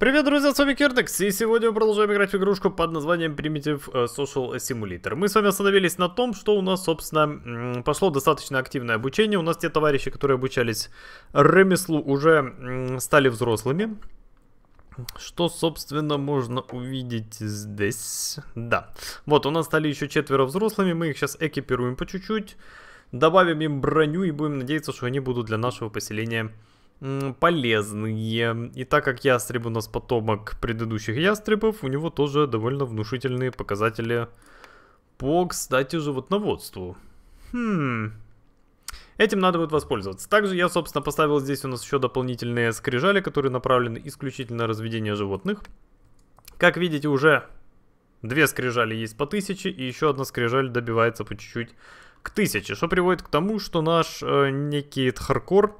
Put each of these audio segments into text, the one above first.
Привет, друзья, с вами Кертекс, и сегодня мы продолжаем играть в игрушку под названием Primitive э, Social Simulator. Мы с вами остановились на том, что у нас, собственно, пошло достаточно активное обучение. У нас те товарищи, которые обучались ремеслу, уже стали взрослыми. Что, собственно, можно увидеть здесь? Да. Вот, у нас стали еще четверо взрослыми, мы их сейчас экипируем по чуть-чуть. Добавим им броню и будем надеяться, что они будут для нашего поселения полезные. И так как ястреб у нас потомок предыдущих ястребов, у него тоже довольно внушительные показатели по, кстати, животноводству. Хм... Этим надо будет воспользоваться. Также я, собственно, поставил здесь у нас еще дополнительные скрижали, которые направлены исключительно на разведение животных. Как видите, уже две скрижали есть по 1000, и еще одна скрижаль добивается по чуть-чуть к 1000, что приводит к тому, что наш э, некий Тхаркор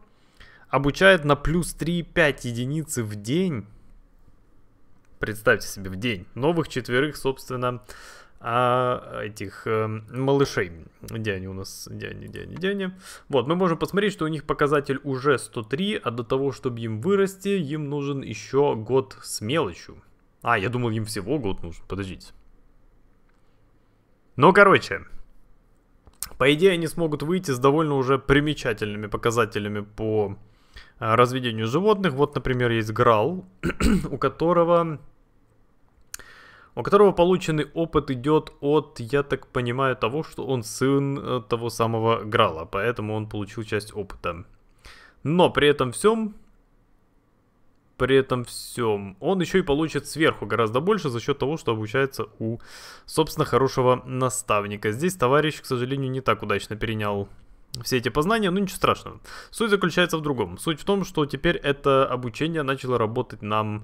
обучает на плюс 3,5 единицы в день. Представьте себе, в день. Новых четверых, собственно, а, этих э, малышей. Где они у нас? Где они, где они, где они? Вот, мы можем посмотреть, что у них показатель уже 103, а до того, чтобы им вырасти, им нужен еще год с мелочью. А, я думал, им всего год нужен, подождите. Ну, короче, по идее, они смогут выйти с довольно уже примечательными показателями по Э, разведению животных. Вот, например, есть Грал, у которого у которого полученный опыт идет от, я так понимаю, того, что он сын э, того самого Грала, поэтому он получил часть опыта. Но при этом всем, при этом всем, он еще и получит сверху гораздо больше за счет того, что обучается у, собственно, хорошего наставника. Здесь товарищ, к сожалению, не так удачно перенял все эти познания, ну ничего страшного. Суть заключается в другом. Суть в том, что теперь это обучение начало работать нам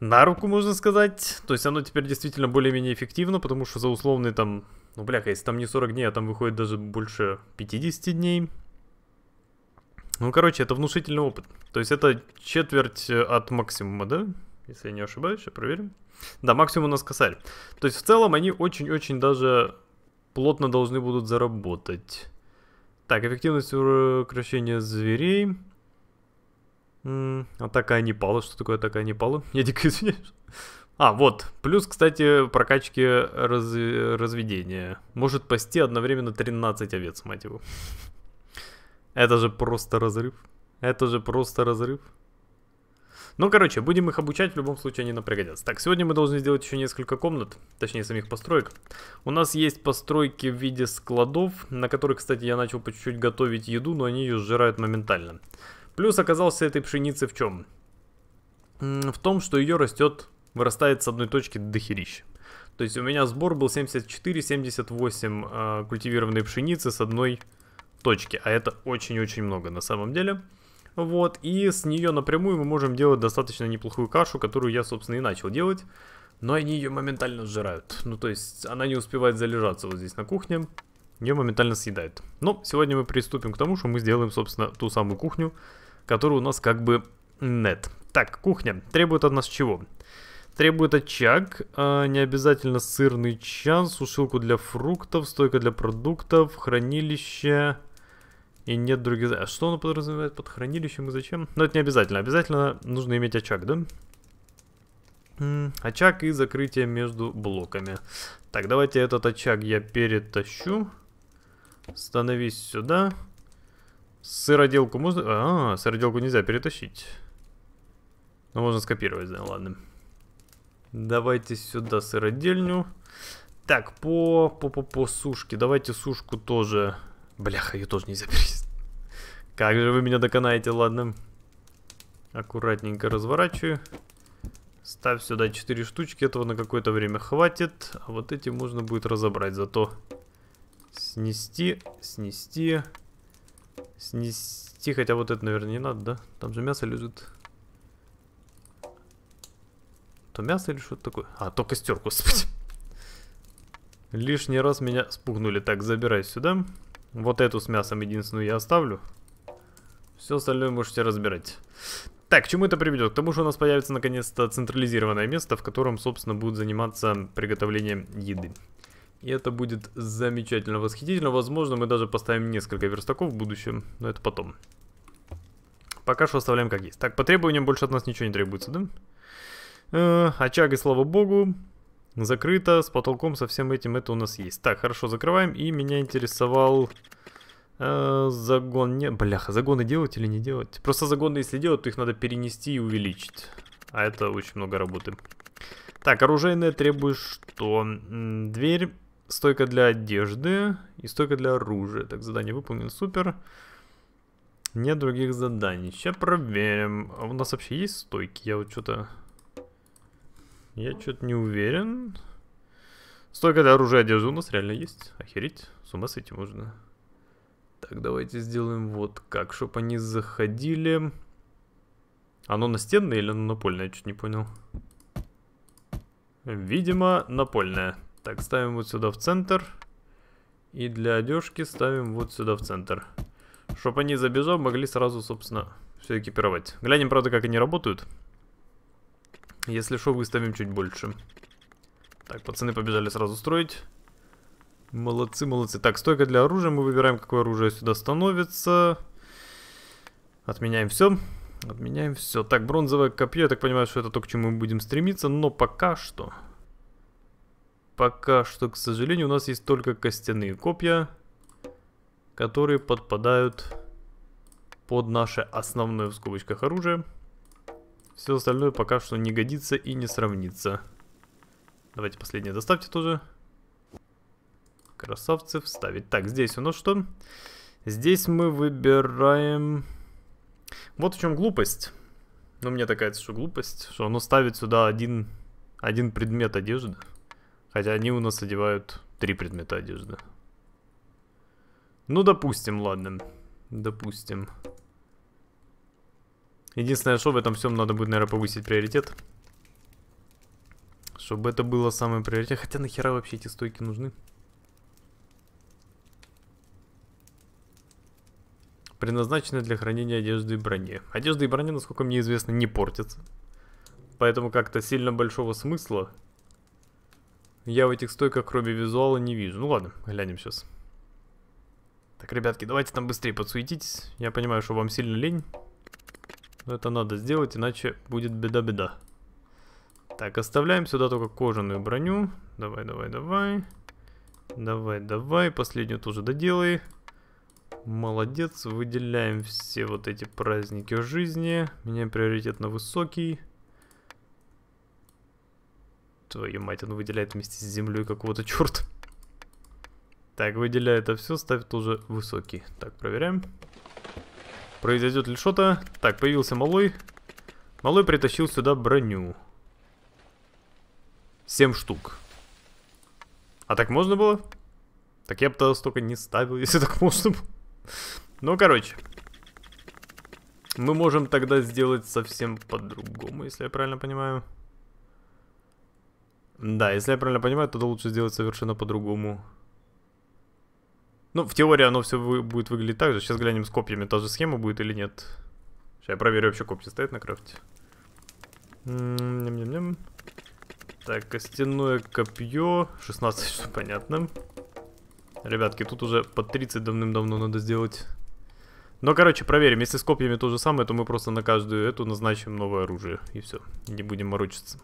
на руку, можно сказать. То есть оно теперь действительно более-менее эффективно, потому что за условные там... Ну, бляха, если там не 40 дней, а там выходит даже больше 50 дней. Ну, короче, это внушительный опыт. То есть это четверть э, от максимума, да? Если я не ошибаюсь, я проверим. Да, максимум у нас косарь. То есть в целом они очень-очень даже плотно должны будут заработать. Так, эффективность укрощения зверей. М -м, атака Анипала. Что такое атака Анипала? Я дико извиняюсь. А, вот. Плюс, кстати, прокачки раз... разведения. Может пасти одновременно 13 овец, мать его. Это же просто разрыв. Это же просто разрыв. Ну, короче, будем их обучать, в любом случае они нам пригодятся. Так, сегодня мы должны сделать еще несколько комнат, точнее самих построек. У нас есть постройки в виде складов, на которых, кстати, я начал по чуть-чуть готовить еду, но они ее сжирают моментально. Плюс оказался этой пшеницы в чем? В том, что ее растет, вырастает с одной точки до херища. То есть у меня сбор был 74-78 э, а, культивированной пшеницы с одной точки. А это очень-очень много на самом деле. Вот, и с нее напрямую мы можем делать достаточно неплохую кашу, которую я, собственно, и начал делать. Но они ее моментально сжирают. Ну, то есть, она не успевает залежаться вот здесь на кухне. Ее моментально съедает. Но сегодня мы приступим к тому, что мы сделаем, собственно, ту самую кухню, которую у нас как бы нет. Так, кухня. Требует от нас чего? Требует очаг, а не обязательно сырный чан, сушилку для фруктов, стойка для продуктов, хранилище и нет других... А что оно подразумевает под хранилищем и зачем? Но ну, это не обязательно. Обязательно нужно иметь очаг, да? Очаг и закрытие между блоками. Так, давайте этот очаг я перетащу. Становись сюда. Сыроделку можно... А, сыроделку нельзя перетащить. Но ну, можно скопировать, да, ладно. Давайте сюда сыродельню. Так, по, по, по, по сушке. Давайте сушку тоже Бляха, ее тоже нельзя перевести. Как же вы меня доконаете, ладно. Аккуратненько разворачиваю. Ставь сюда 4 штучки, этого на какое-то время хватит. А вот эти можно будет разобрать, зато снести, снести, снести. Хотя вот это, наверное, не надо, да? Там же мясо лежит. То мясо или что-то такое? А, то костер, господи. Лишний раз меня спугнули. Так, забирай сюда. Сюда. Вот эту с мясом единственную я оставлю. Все остальное можете разбирать. Так, к чему это приведет? К тому, что у нас появится наконец-то централизированное место, в котором, собственно, будут заниматься приготовлением еды. И это будет замечательно, восхитительно. Возможно, мы даже поставим несколько верстаков в будущем, но это потом. Пока что оставляем как есть. Так, по требованиям больше от нас ничего не требуется, да? Э, очаг и слава богу. Закрыто, с потолком, со всем этим это у нас есть. Так, хорошо, закрываем. И меня интересовал... Э, загон... Не... Бляха, загоны делать или не делать? Просто загоны, если делать, то их надо перенести и увеличить. А это очень много работы. Так, оружейное требует что? Дверь, стойка для одежды и стойка для оружия. Так, задание выполнено, супер. Нет других заданий. Сейчас проверим. А у нас вообще есть стойки? Я вот что-то я что-то не уверен. Столько до оружия одежды у нас реально есть. Охереть, с ума сойти можно. Так, давайте сделаем вот как, чтобы они заходили. Оно настенное или оно напольное? Я чуть не понял. Видимо, напольное. Так, ставим вот сюда в центр. И для одежки ставим вот сюда в центр. Чтобы они, за забежав, могли сразу, собственно, все экипировать. Глянем, правда, как они работают. Если что, выставим чуть больше. Так, пацаны побежали сразу строить. Молодцы, молодцы. Так, стойка для оружия. Мы выбираем, какое оружие сюда становится. Отменяем все. Отменяем все. Так, бронзовое копье. Я так понимаю, что это то, к чему мы будем стремиться. Но пока что... Пока что, к сожалению, у нас есть только костяные копья, которые подпадают под наше основное в скобочках оружие. Все остальное пока что не годится и не сравнится. Давайте последнее доставьте тоже. Красавцы вставить. Так, здесь у нас что? Здесь мы выбираем... Вот в чем глупость. Ну, мне такая кажется, что глупость, что оно ставит сюда один, один предмет одежды. Хотя они у нас одевают три предмета одежды. Ну, допустим, ладно. Допустим. Допустим. Единственное, что в этом всем надо будет, наверное, повысить приоритет. Чтобы это было самое приоритет. Хотя нахера вообще эти стойки нужны? Предназначены для хранения одежды и брони. Одежда и броня, насколько мне известно, не портятся. Поэтому как-то сильно большого смысла я в этих стойках, кроме визуала, не вижу. Ну ладно, глянем сейчас. Так, ребятки, давайте там быстрее подсуетитесь. Я понимаю, что вам сильно лень. Но это надо сделать, иначе будет беда-беда. Так, оставляем сюда только кожаную броню. Давай, давай, давай. Давай, давай. Последнюю тоже доделай. Молодец. Выделяем все вот эти праздники жизни. Меня приоритет на высокий. Твою мать, он выделяет вместе с землей какого-то черта. Так, выделяю это все, ставь тоже высокий. Так, проверяем. Произойдет ли что-то? Так, появился малой. Малой притащил сюда броню. Семь штук. А так можно было? Так я бы тогда столько не ставил, если так можно было. Ну, короче. Мы можем тогда сделать совсем по-другому, если я правильно понимаю. Да, если я правильно понимаю, тогда лучше сделать совершенно по-другому. Ну, в теории оно все вы, будет выглядеть так же. Сейчас глянем с копьями, та же схема будет или нет. Сейчас я проверю, вообще копья стоят на крафте. Ням -ням -ням. Так, костяное копье. 16, что понятно. Ребятки, тут уже по 30 давным-давно надо сделать. Но, короче, проверим. Если с копьями то же самое, то мы просто на каждую эту назначим новое оружие. И все. Не будем морочиться.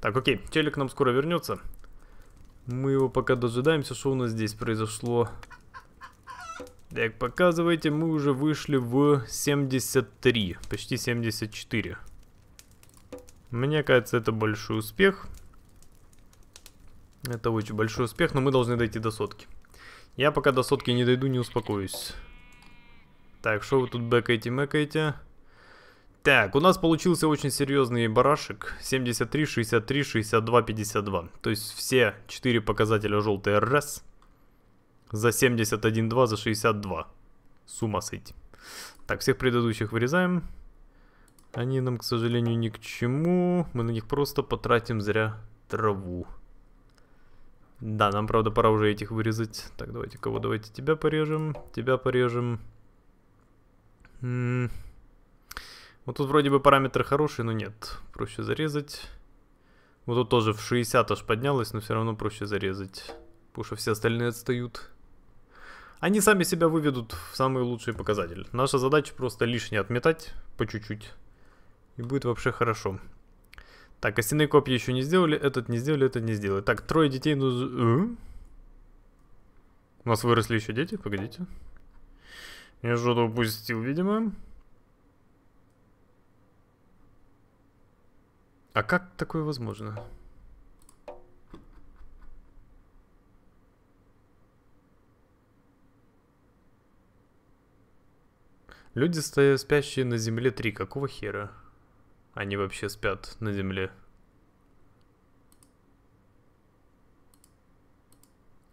Так, окей. Челик нам скоро вернется. Мы его пока дожидаемся, что у нас здесь произошло. Так, показывайте, мы уже вышли в 73, почти 74. Мне кажется, это большой успех. Это очень большой успех, но мы должны дойти до сотки. Я пока до сотки не дойду, не успокоюсь. Так, что вы тут бэкаете-мэкаете? Так, у нас получился очень серьезный барашек. 73, 63, 62, 52. То есть все 4 показателя желтые раз. За 71, 2, за 62. С ума сойти. Так, всех предыдущих вырезаем. Они нам, к сожалению, ни к чему. Мы на них просто потратим зря траву. Да, нам, правда, пора уже этих вырезать. Так, давайте кого? Давайте тебя порежем. Тебя порежем. М вот ну, тут вроде бы параметры хорошие, но нет. Проще зарезать. Вот тут тоже в 60 аж поднялось, но все равно проще зарезать. Потому что все остальные отстают. Они сами себя выведут в самый лучший показатель. Наша задача просто лишнее отметать по чуть-чуть. И будет вообще хорошо. Так, остальные а копии еще не сделали, этот не сделали, этот не сделали. Так, трое детей... Ну... Э? У нас выросли еще дети, погодите. Я что-то упустил, видимо. А как такое возможно? Люди, спящие на земле три, какого хера? Они вообще спят на земле.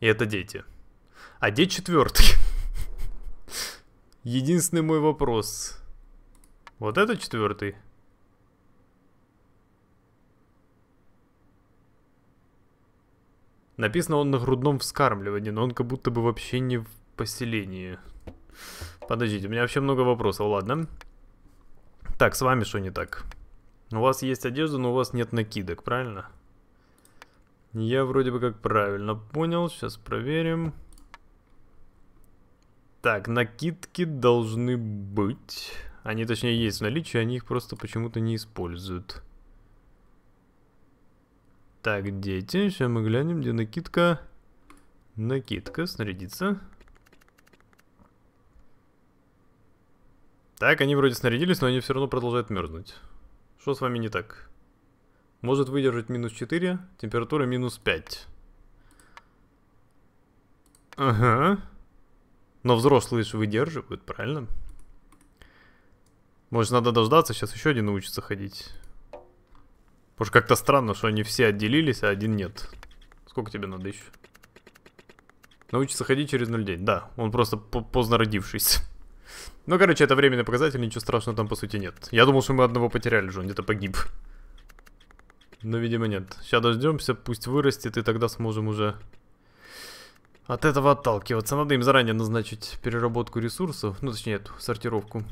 И это дети. А где четвертый? Единственный мой вопрос. Вот это четвертый? Написано он на грудном вскармливании, но он как будто бы вообще не в поселении. Подождите, у меня вообще много вопросов, ладно. Так, с вами что не так? У вас есть одежда, но у вас нет накидок, правильно? Я вроде бы как правильно понял, сейчас проверим. Так, накидки должны быть. Они, точнее, есть в наличии, они их просто почему-то не используют. Так, дети, сейчас мы глянем, где накидка. Накидка, снарядиться. Так, они вроде снарядились, но они все равно продолжают мерзнуть. Что с вами не так? Может выдержать минус 4, температура минус 5. Ага. Но взрослые же выдерживают, правильно? Может, надо дождаться, сейчас еще один научится ходить. Уж как-то странно, что они все отделились, а один нет. Сколько тебе надо еще? Научиться ходить через 0 день. Да, он просто поздно родившийся. Ну, короче, это временный показатель, ничего страшного там по сути нет. Я думал, что мы одного потеряли же, он где-то погиб. Но, видимо, нет. Сейчас дождемся, пусть вырастет, и тогда сможем уже от этого отталкиваться. Надо им заранее назначить переработку ресурсов, ну, точнее, эту сортировку.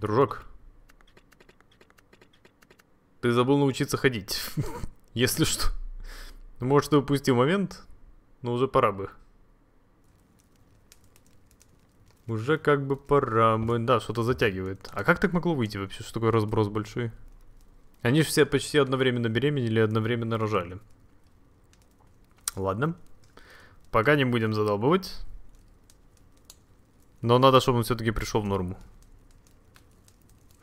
Дружок, ты забыл научиться ходить. Если что. Ну, может, ты упустил момент, но уже пора бы. Уже как бы пора бы... Да, что-то затягивает. А как так могло выйти вообще, что такой разброс большой? Они же все почти одновременно беременели и одновременно рожали. Ладно. Пока не будем задолбывать. Но надо, чтобы он все-таки пришел в норму.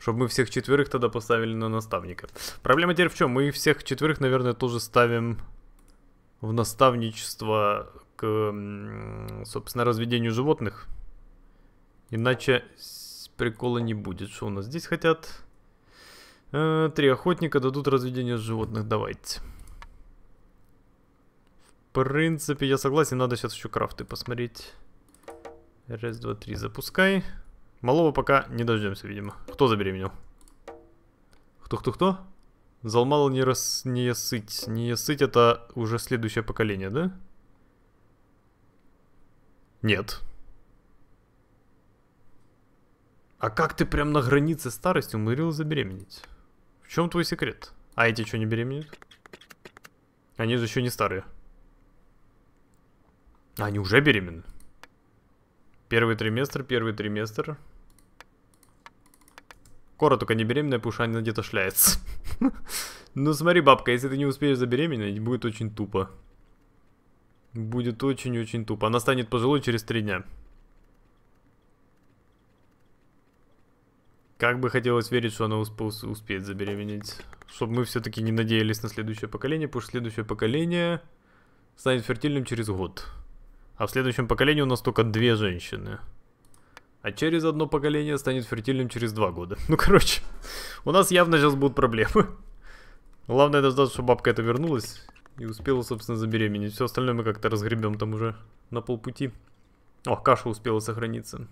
Чтобы мы всех четверых тогда поставили на наставника. Проблема теперь в чем? Мы всех четверых, наверное, тоже ставим в наставничество к, собственно, разведению животных. Иначе прикола не будет. Что у нас здесь хотят? Э, три охотника дадут разведение животных. Давайте. В принципе, я согласен. Надо сейчас еще крафты посмотреть. Раз, два, три, запускай. Запускай. Малого пока не дождемся, видимо. Кто забеременел? Кто-кто-кто? Залмала не, рас... не сыть. Не сыть это уже следующее поколение, да? Нет. А как ты прям на границе старости умудрил забеременеть? В чем твой секрет? А эти что, не беременеют? Они же еще не старые. Они уже беременны? Первый триместр, первый триместр. Кора только не беременная, потому что она где-то шляется. Ну смотри, бабка, если ты не успеешь забеременеть, будет очень тупо. Будет очень-очень тупо. Она станет пожилой через три дня. Как бы хотелось верить, что она усп успеет забеременеть. Чтобы мы все-таки не надеялись на следующее поколение, потому что следующее поколение станет фертильным через год. А в следующем поколении у нас только две женщины. А через одно поколение станет фертильным через два года. Ну, короче, у нас явно сейчас будут проблемы. Главное дождаться, чтобы бабка это вернулась и успела, собственно, забеременеть. Все остальное мы как-то разгребем там уже на полпути. О, каша успела сохраниться.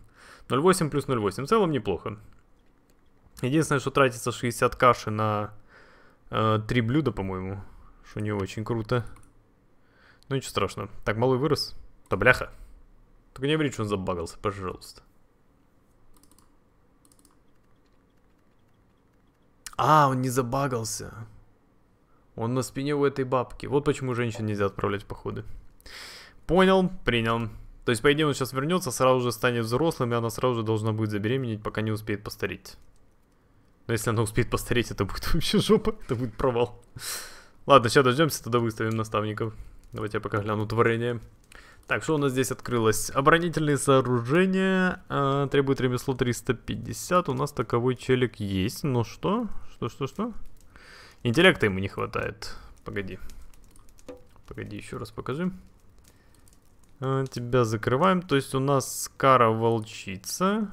0,8 плюс 0,8. В целом неплохо. Единственное, что тратится 60 каши на э, 3 блюда, по-моему. Что не очень круто. Ну ничего страшного. Так, малый вырос что, бляха? Только не говори, что он забагался, пожалуйста. А, он не забагался. Он на спине у этой бабки. Вот почему женщин нельзя отправлять в походы. Понял, принял. То есть, по идее, он сейчас вернется, сразу же станет взрослым, и она сразу же должна будет забеременеть, пока не успеет постареть. Но если она успеет постареть, это будет вообще жопа, это будет провал. Ладно, сейчас дождемся, тогда выставим наставников. Давайте я пока гляну творение. Так, что у нас здесь открылось? Оборонительные сооружения. Э, требует ремесло 350. У нас таковой челик есть. Ну что? Что, что, что? Интеллекта ему не хватает. Погоди. Погоди, еще раз покажи. Э, тебя закрываем. То есть у нас Кара волчица.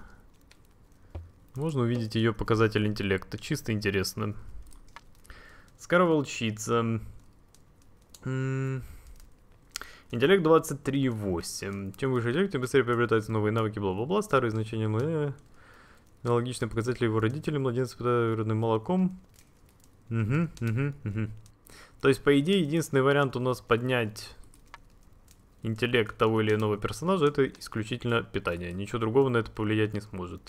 Можно увидеть ее показатель интеллекта. Чисто интересно. Скара волчица. М -м Интеллект 23,8. Чем выше интеллект, тем быстрее приобретаются новые навыки, бла-бла-бла, старые значения младенца. Э, аналогичные показатели его родителей, младенец питают родным молоком. Угу, угу, угу. То есть, по идее, единственный вариант у нас поднять интеллект того или иного персонажа, это исключительно питание. Ничего другого на это повлиять не сможет.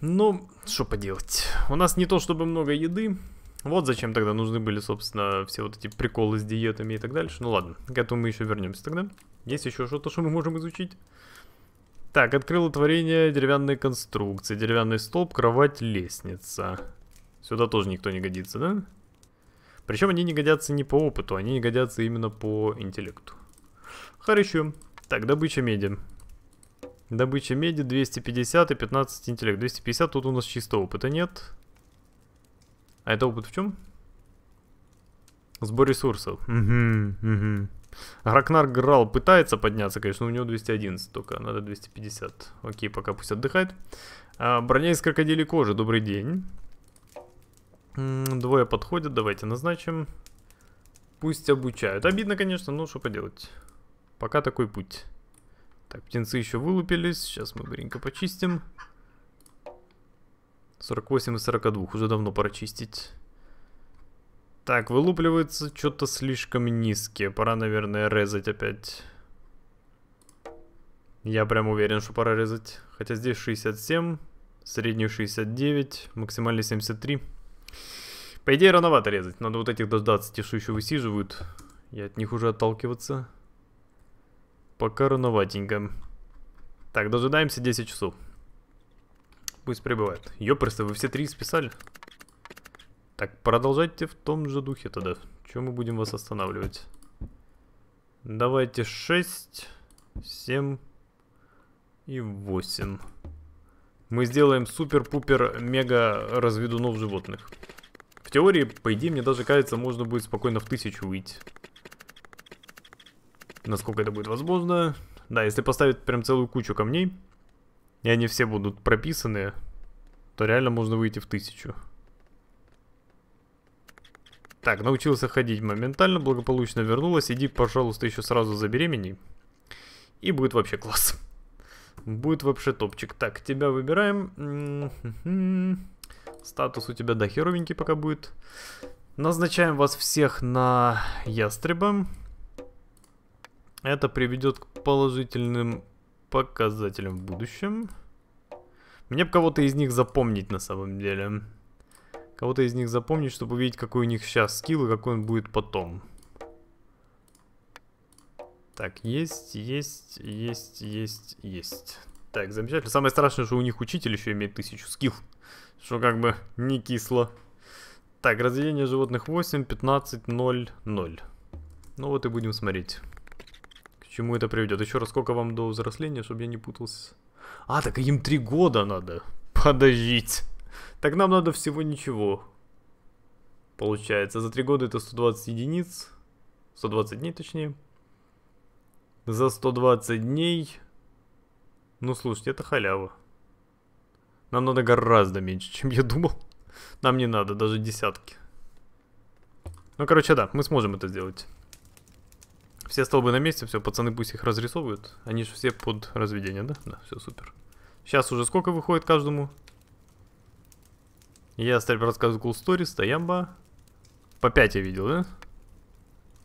Ну, что поделать. У нас не то чтобы много еды, вот зачем тогда нужны были, собственно, все вот эти приколы с диетами и так дальше. Ну ладно, к этому мы еще вернемся тогда. Есть еще что-то, что мы можем изучить? Так, открыло творение деревянной конструкции. Деревянный столб, кровать, лестница. Сюда тоже никто не годится, да? Причем они не годятся не по опыту, они не годятся именно по интеллекту. Хорошо. Так, добыча меди. Добыча меди 250 и 15 интеллект. 250 тут у нас чисто опыта нет. А это опыт в чем? Сбор ресурсов. Угу, угу. Гракнар Грал пытается подняться, конечно, у него 211 только, надо 250. Окей, пока пусть отдыхает. А, броня из крокодилей кожи, добрый день. Двое подходят, давайте назначим. Пусть обучают. Обидно, конечно, но что поделать. Пока такой путь. Так, птенцы еще вылупились, сейчас мы быренько Почистим. 48 из 42, уже давно пора чистить. Так, вылупливается что-то слишком низкие. Пора, наверное, резать опять. Я прям уверен, что пора резать. Хотя здесь 67, средний 69, максимальный 73. По идее, рановато резать. Надо вот этих дождаться, те, что еще высиживают. И от них уже отталкиваться. Пока рановатенько. Так, дожидаемся 10 часов. Пусть прибывает. Ёпрсты, вы все три списали? Так, продолжайте в том же духе тогда. Чем мы будем вас останавливать? Давайте 6, 7 и 8. Мы сделаем супер-пупер-мега разведунов животных. В теории, по идее, мне даже кажется, можно будет спокойно в тысячу выйти. Насколько это будет возможно. Да, если поставить прям целую кучу камней, и они все будут прописаны, то реально можно выйти в тысячу. Так, научился ходить моментально, благополучно вернулась. Иди, пожалуйста, еще сразу забеременей. И будет вообще класс. Будет вообще топчик. Так, тебя выбираем. М-м-м. Статус у тебя, дохеровенький пока будет. Назначаем вас всех на ястреба. Это приведет к положительным показателям в будущем. Мне бы кого-то из них запомнить на самом деле. Кого-то из них запомнить, чтобы увидеть, какой у них сейчас скилл и какой он будет потом. Так, есть, есть, есть, есть, есть. Так, замечательно. Самое страшное, что у них учитель еще имеет тысячу скилл. Что как бы не кисло. Так, разведение животных 8, 15, 0, 0. Ну вот и будем смотреть чему это приведет. Еще раз, сколько вам до взросления, чтобы я не путался? А, так им три года надо. подожить. Так нам надо всего ничего. Получается, за три года это 120 единиц. 120 дней, точнее. За 120 дней... Ну, слушайте, это халява. Нам надо гораздо меньше, чем я думал. Нам не надо даже десятки. Ну, короче, да, мы сможем это сделать все столбы на месте, все, пацаны пусть их разрисовывают. Они же все под разведение, да? Да, все супер. Сейчас уже сколько выходит каждому? Я старик рассказываю Cool Stories, Таямба. По 5 я видел, да?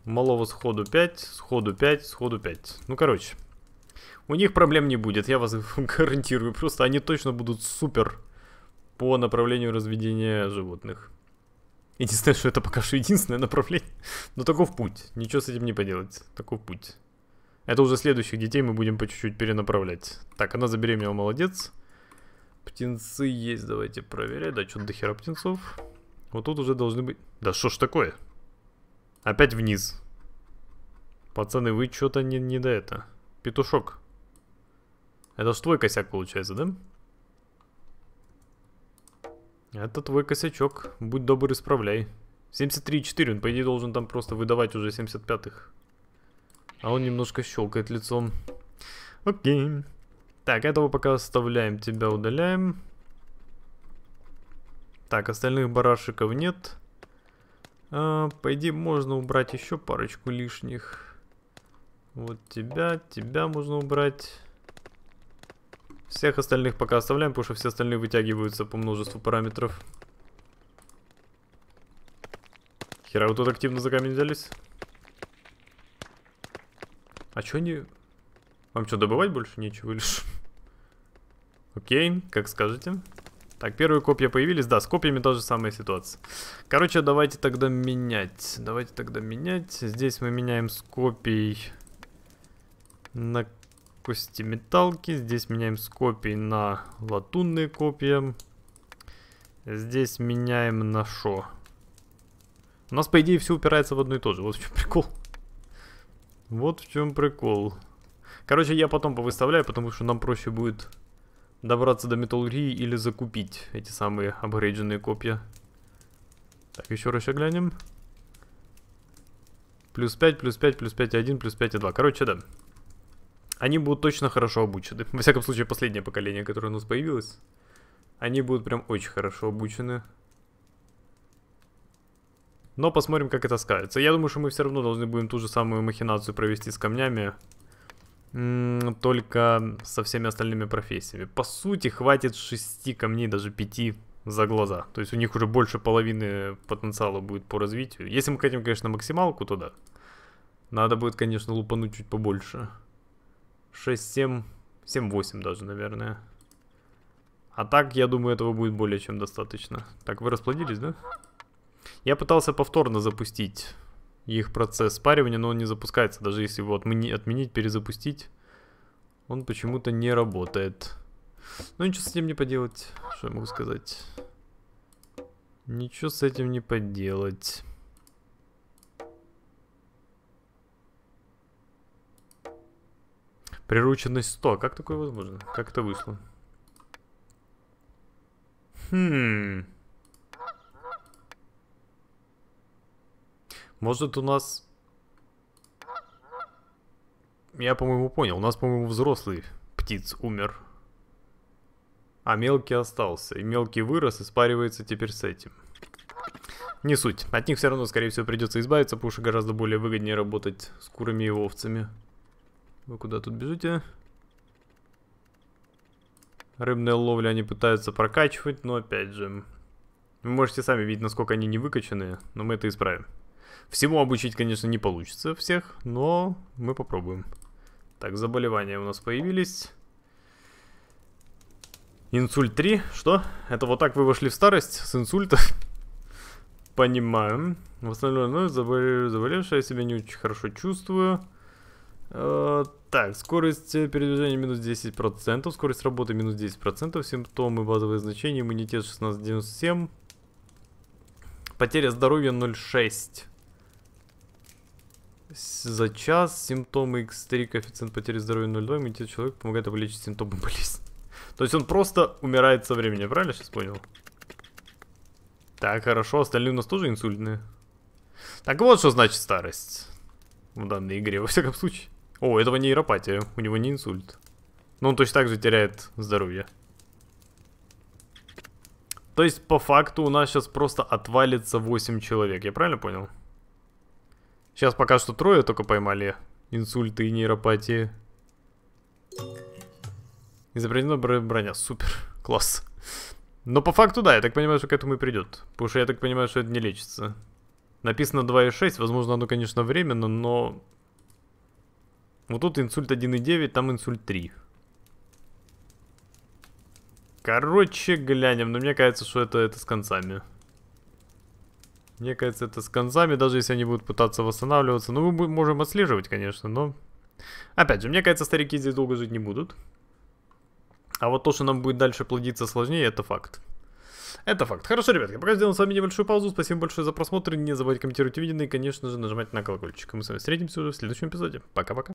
Малого сходу 5, сходу 5, сходу 5. Ну, короче. У них проблем не будет, я вас гарантирую. Просто они точно будут супер по направлению разведения животных. Единственное, что это пока что единственное направление. Но таков путь. Ничего с этим не поделать. Таков путь. Это уже следующих детей мы будем по чуть-чуть перенаправлять. Так, она забеременела, молодец. Птенцы есть, давайте проверять. Да, что-то до хера птенцов. Вот тут уже должны быть... Да что ж такое? Опять вниз. Пацаны, вы что-то не, не до это. Петушок. Это ж твой косяк получается, Да. Это твой косячок. Будь добр, исправляй. 73,4. Он, по идее, должен там просто выдавать уже 75-х. А он немножко щелкает лицом. Окей. Так, этого пока оставляем. Тебя удаляем. Так, остальных барашиков нет. А, по идее, можно убрать еще парочку лишних. Вот тебя, тебя можно убрать. Всех остальных пока оставляем, потому что все остальные вытягиваются по множеству параметров. Хера, вы тут активно за камень взялись? А чё они... Вам что, добывать больше нечего или Окей, как скажете. Так, первые копья появились. Да, с копьями та же самая ситуация. Короче, давайте тогда менять. Давайте тогда менять. Здесь мы меняем с копий на кости металки. Здесь меняем с копий на латунные копья. Здесь меняем на шо. У нас, по идее, все упирается в одно и то же. Вот в чем прикол. Вот в чем прикол. Короче, я потом повыставляю, потому что нам проще будет добраться до металлургии или закупить эти самые апгрейдженные копья. Так, еще раз глянем. Плюс 5, плюс 5, плюс 5, 1, плюс 5 и 2. Короче, да они будут точно хорошо обучены. Во всяком случае, последнее поколение, которое у нас появилось, они будут прям очень хорошо обучены. Но посмотрим, как это скажется. Я думаю, что мы все равно должны будем ту же самую махинацию провести с камнями. Только со всеми остальными профессиями. По сути, хватит 6 камней, даже 5 за глаза. То есть у них уже больше половины потенциала будет по развитию. Если мы хотим, конечно, максималку, то да. Надо будет, конечно, лупануть чуть побольше. 6, 7, 7, 8 даже, наверное. А так, я думаю, этого будет более чем достаточно. Так, вы расплодились, да? Я пытался повторно запустить их процесс спаривания, но он не запускается. Даже если его отмени отменить, перезапустить, он почему-то не работает. Ну, ничего с этим не поделать. Что я могу сказать? Ничего с этим не поделать. Прирученность 100. Как такое возможно? Как это вышло? Хм. Может у нас... Я, по-моему, понял. У нас, по-моему, взрослый птиц умер. А мелкий остался. И мелкий вырос и спаривается теперь с этим. Не суть. От них все равно, скорее всего, придется избавиться, потому что гораздо более выгоднее работать с курами и овцами. Вы куда тут бежите? Рыбная ловля они пытаются прокачивать, но опять же... Вы можете сами видеть, насколько они не выкачанные, но мы это исправим. Всему обучить, конечно, не получится всех, но мы попробуем. Так, заболевания у нас появились. Инсульт 3? Что? Это вот так вы вошли в старость с инсульта? Понимаю. В основном, ну, заболевшее, я себя не очень хорошо чувствую. Э, так, скорость э, передвижения минус 10%, скорость работы минус 10%, симптомы, базовые значения, иммунитет 1697, потеря здоровья 0,6 за час, симптомы x3, коэффициент потери здоровья 0,2, иммунитет человека помогает облегчить симптомы болезни. То есть он просто умирает со временем, правильно сейчас понял? Так, хорошо, остальные у нас тоже инсультные. Так вот, что значит старость в данной игре, во всяком случае. О, этого нейропатия, у него не инсульт. Но он точно так же теряет здоровье. То есть, по факту, у нас сейчас просто отвалится 8 человек, я правильно понял? Сейчас пока что трое только поймали инсульты и нейропатии. Изобретена броня, супер, класс. Но по факту, да, я так понимаю, что к этому и придет. Потому что я так понимаю, что это не лечится. Написано 2,6, возможно, оно, конечно, временно, но вот тут инсульт 1,9, там инсульт 3. Короче, глянем. Но мне кажется, что это, это с концами. Мне кажется, это с концами, даже если они будут пытаться восстанавливаться. Ну, мы можем отслеживать, конечно, но... Опять же, мне кажется, старики здесь долго жить не будут. А вот то, что нам будет дальше плодиться сложнее, это факт. Это факт. Хорошо, ребят, я пока сделаем с вами небольшую паузу. Спасибо большое за просмотр. Не забывайте комментировать видео и, конечно же, нажимать на колокольчик. Мы с вами встретимся уже в следующем эпизоде. Пока-пока.